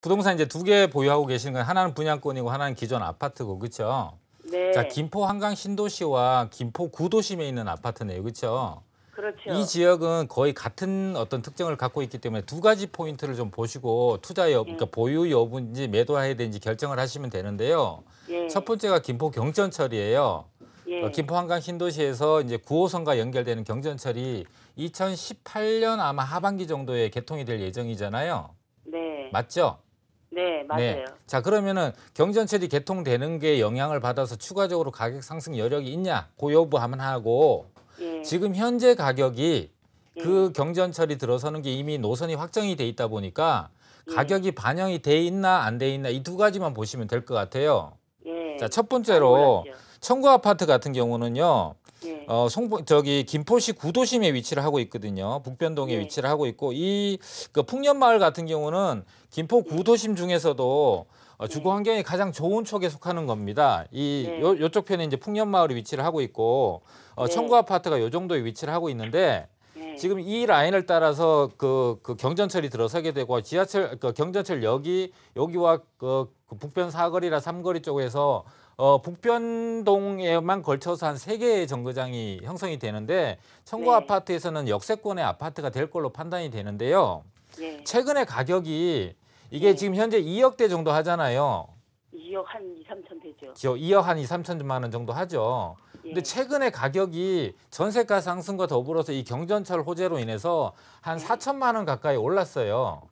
부동산 이제 두 개 보유하고 계시는 건 하나는 분양권이고 하나는 기존 아파트고 그렇죠? 네. 자 김포 한강 신도시와 김포 구도심에 있는 아파트네요, 그렇죠? 그렇죠. 이 지역은 거의 같은 어떤 특징을 갖고 있기 때문에 두 가지 포인트를 좀 보시고 투자 여, 예. 그러니까 보유 여부인지 매도해야 되는지 결정을 하시면 되는데요. 예. 첫 번째가 김포 경전철이에요. 예. 어, 김포 한강 신도시에서 이제 9호선과 연결되는 경전철이 2018년 아마 하반기 정도에 개통이 될 예정이잖아요. 네. 맞죠? 네, 네, 맞아요. 네. 자, 그러면은 경전철이 개통되는 게 영향을 받아서 추가적으로 가격 상승 여력이 있냐? 고 여부 하면 하고 예. 지금 현재 가격이 예. 그 경전철이 들어서는 게 이미 노선이 확정이 돼 있다 보니까 예. 가격이 반영이 돼 있나 안 돼 있나 이 두 가지만 보시면 될 것 같아요. 예. 자, 첫 번째로 청구 아파트 같은 경우는요. 예. 어, 송부 저기 김포시 구도심에 위치를 하고 있거든요. 북변동에 네. 위치를 하고 있고 이 그 풍년마을 같은 경우는 김포 예. 구도심 중에서도 어, 예. 주거 환경이 가장 좋은 쪽에 속하는 겁니다. 이 네. 요, 요쪽 편에 이제 풍년마을이 위치를 하고 있고 어, 네. 청구 아파트가 요정도에 위치를 하고 있는데 지금 이 라인을 따라서 그, 그 경전철이 들어서게 되고 지하철 그 경전철 역이 여기와 그, 그 북변 사거리라 삼거리 쪽에서 어, 북변동에만 걸쳐서 한 세개의 정거장이 형성이 되는데 청구 네. 아파트에서는 역세권의 아파트가 될 걸로 판단이 되는데요. 네. 예. 최근에 가격이 이게 네. 지금 현재 2억대 정도 하잖아요. 2억 한 2, 3천 되죠. 2억 한 2, 3천만 원 정도 하죠. 근데 예. 최근에 가격이 전세가 상승과 더불어서 이 경전철 호재로 인해서 한 예. 4천만 원 가까이 올랐어요.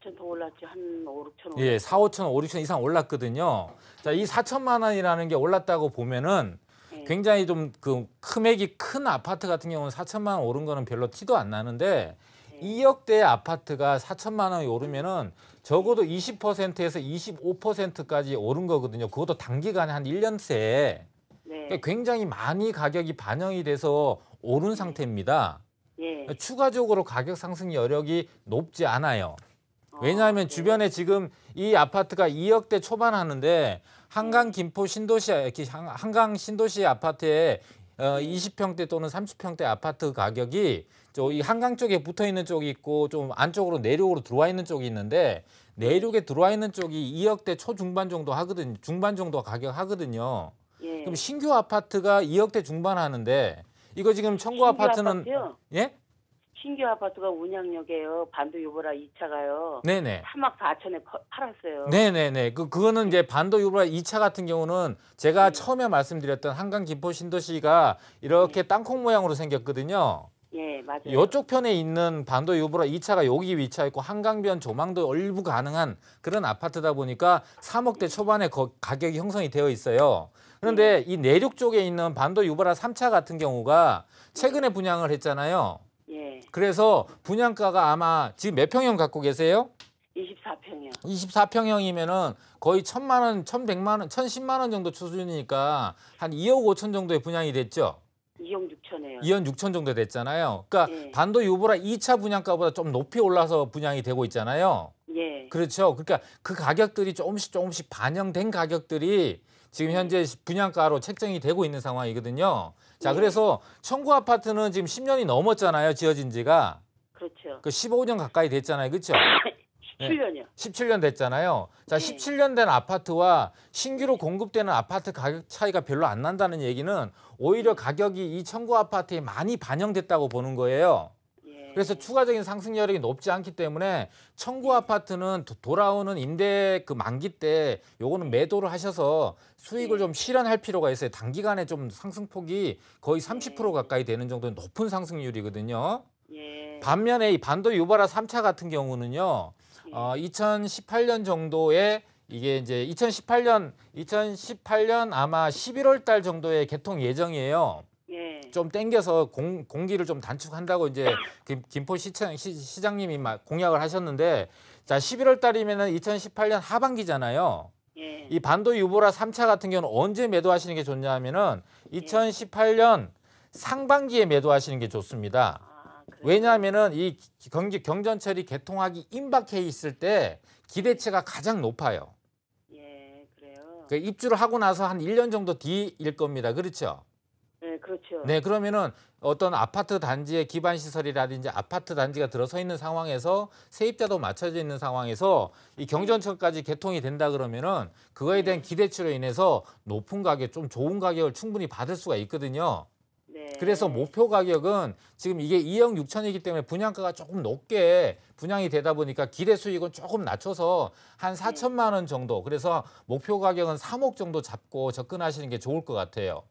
4천 더 올랐지 한 5, 6천 예, 4, 5천, 5, 6천 이상 올랐거든요. 자, 이 4천만 원이라는 게 올랐다고 보면은 예. 굉장히 좀그 금액이 큰 아파트 같은 경우는 4천만 원 오른 거는 별로 티도 안 나는데 예. 2억대 아파트가 4천만 원이 오르면은 적어도 20%에서 25%까지 오른 거거든요. 그것도 단기간에 한 1년 새. 네. 그러니까 굉장히 많이 가격이 반영이 돼서 오른 예. 상태입니다. 예. 추가적으로 가격 상승 여력이 높지 않아요. 왜냐하면 주변에 지금 이 아파트가 2억대 초반 하는데 한강 김포 신도시 이렇게 한강 신도시 아파트에 어, 20평대 또는 30평대 아파트 가격이 저이 한강 쪽에 붙어 있는 쪽이 있고 좀 안쪽으로 내륙으로 들어와 있는 쪽이 있는데 내륙에 들어와 있는 쪽이 2억대 초중반 정도 하거든요. 중반 정도 가격 하거든요. 예. 그럼 신규 아파트가 2억대 중반 하는데 이거 지금 네, 청구 아파트는 예? 신규 아파트가 운양역에요. 반도 유보라 2차가요. 네네. 3억 4천에 팔았어요. 네네네. 그, 그거는 이제 네. 반도 유보라 2차 같은 경우는 제가 네. 처음에 말씀드렸던 한강 김포 신도시가 이렇게 네. 땅콩 모양으로 생겼거든요. 예, 맞아요. 이쪽 편에 있는 반도 유보라 2차가 여기 위치하고 한강변 조망도 일부 가능한 그런 아파트다 보니까 3억대 초반에 거, 가격이 형성이 되어 있어요. 그런데 네. 이 내륙 쪽에 있는 반도 유보라 3차 같은 경우가 최근에 분양을 했잖아요. 그래서 분양가가 아마 지금 몇 평형 갖고 계세요? 24평이요. 24평형이면은 거의 천만 원, 천백만 원, 천십만 원 정도 수준이니까 한 2억 5천 정도의 분양이 됐죠? 2억 6천에요. 2억 6천 정도 됐잖아요. 그러니까 예. 반도 유보라 2차 분양가보다 좀 높이 올라서 분양이 되고 있잖아요. 예. 그렇죠. 그러니까 그 가격들이 조금씩 조금씩 반영된 가격들이 지금 현재 분양가로 책정이 되고 있는 상황이거든요. 자, 네. 그래서 청구 아파트는 지금 10년이 넘었잖아요. 지어진 지가. 그렇죠. 그 15년 가까이 됐잖아요. 그렇죠? 17년이요. 17년 됐잖아요. 자, 네. 17년 된 아파트와 신규로 공급되는 아파트 가격 차이가 별로 안 난다는 얘기는 오히려 가격이 이 청구 아파트에 많이 반영됐다고 보는 거예요. 그래서 추가적인 상승 여력이 높지 않기 때문에 청구 아파트는 돌아오는 임대 그 만기 때 요거는 매도를 하셔서 수익을 네. 좀 실현할 필요가 있어요. 단기간에 좀 상승폭이 거의 30% 가까이 되는 정도의 높은 상승률이거든요. 예. 반면에 이 반도 유바라 3차 같은 경우는요. 네. 어, 2018년 정도에 이게 이제 2018년 2018년 아마 11월 달 정도에 개통 예정이에요. 좀 땡겨서 공, 공기를 좀 단축한다고 이제 김포 시장, 시, 장님이 공약을 하셨는데 자 11월 달이면은 2018년 하반기잖아요. 예. 이 반도 유보라 3차 같은 경우는 언제 매도하시는 게 좋냐 하면은 2018년 예. 상반기에 매도하시는 게 좋습니다. 아, 왜냐하면은 이 경기 경전철이 개통하기 임박해 있을 때 기대치가 가장 높아요. 예, 그래요. 그 입주를 하고 나서 한 1년 정도 뒤일 겁니다. 그렇죠? 그렇죠. 네, 그러면은 어떤 아파트 단지의 기반 시설이라든지 아파트 단지가 들어서 있는 상황에서 세입자도 맞춰져 있는 상황에서 이 경전철까지 개통이 된다 그러면은 그거에 대한 네. 기대치로 인해서 높은 가격, 좀 좋은 가격을 충분히 받을 수가 있거든요. 네. 그래서 목표 가격은 지금 이게 2억 6천이기 때문에 분양가가 조금 높게 분양이 되다 보니까 기대 수익은 조금 낮춰서 한 4천만 원 정도 그래서 목표 가격은 3억 정도 잡고 접근하시는 게 좋을 것 같아요.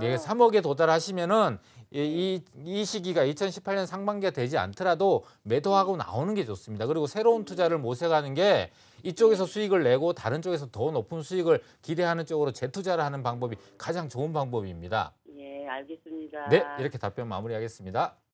네, 예, 3억에 도달하시면은 이, 이, 이 시기가 2018년 상반기가 되지 않더라도 매도하고 나오는 게 좋습니다. 그리고 새로운 투자를 모색하는 게 이쪽에서 수익을 내고 다른 쪽에서 더 높은 수익을 기대하는 쪽으로 재투자를 하는 방법이 가장 좋은 방법입니다. 예, 알겠습니다. 네, 이렇게 답변 마무리하겠습니다.